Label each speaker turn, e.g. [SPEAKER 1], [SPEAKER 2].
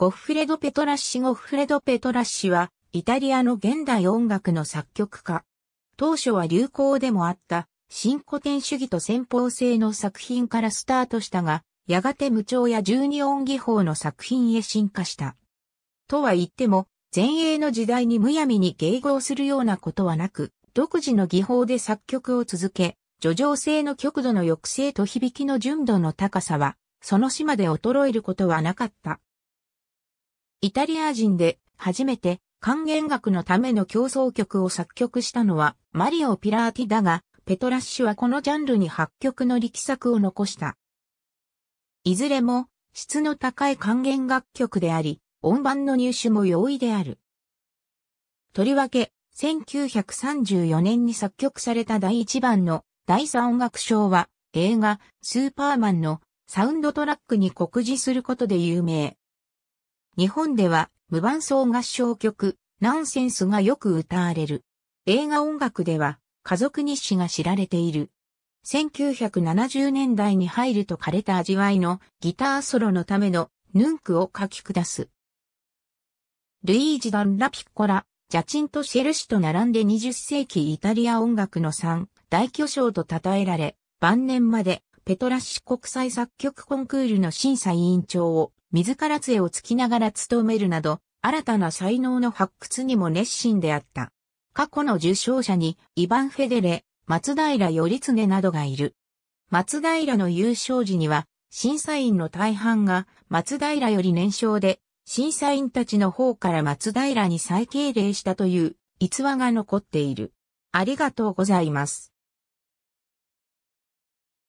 [SPEAKER 1] ゴッフレド・ペトラッシゴッフレド・ペトラッシは、イタリアの現代音楽の作曲家。当初は流行でもあった、新古典主義と先方性の作品からスタートしたが、やがて無調や十二音技法の作品へ進化した。とは言っても、前衛の時代にむやみに迎合するようなことはなく、独自の技法で作曲を続け、叙情性の極度の抑制と響きの純度の高さは、その島で衰えることはなかった。イタリア人で初めて還元楽のための競争曲を作曲したのはマリオ・ピラーティだが、ペトラッシュはこのジャンルに8曲の力作を残した。いずれも質の高い還元楽曲であり、音盤の入手も容易である。とりわけ、1934年に作曲された第1番の第3音楽賞は映画スーパーマンのサウンドトラックに告示することで有名。日本では無伴奏合唱曲、ナンセンスがよく歌われる。映画音楽では家族日誌が知られている。1970年代に入ると枯れた味わいのギターソロのためのヌンクを書き下す。ルイージ・ダンラ・ピッコラ、ジャチンとシェルシと並んで20世紀イタリア音楽の3大巨匠と称えられ、晩年までペトラッシュ国際作曲コンクールの審査委員長を自ら杖をつきながら務めるなど、新たな才能の発掘にも熱心であった。過去の受賞者に、イヴァン・フェデレ、松平頼経などがいる。松平の優勝時には、審査員の大半が松平より年少で、審査員たちの方から松平に再敬礼したという逸話が残っている。ありがとうございます。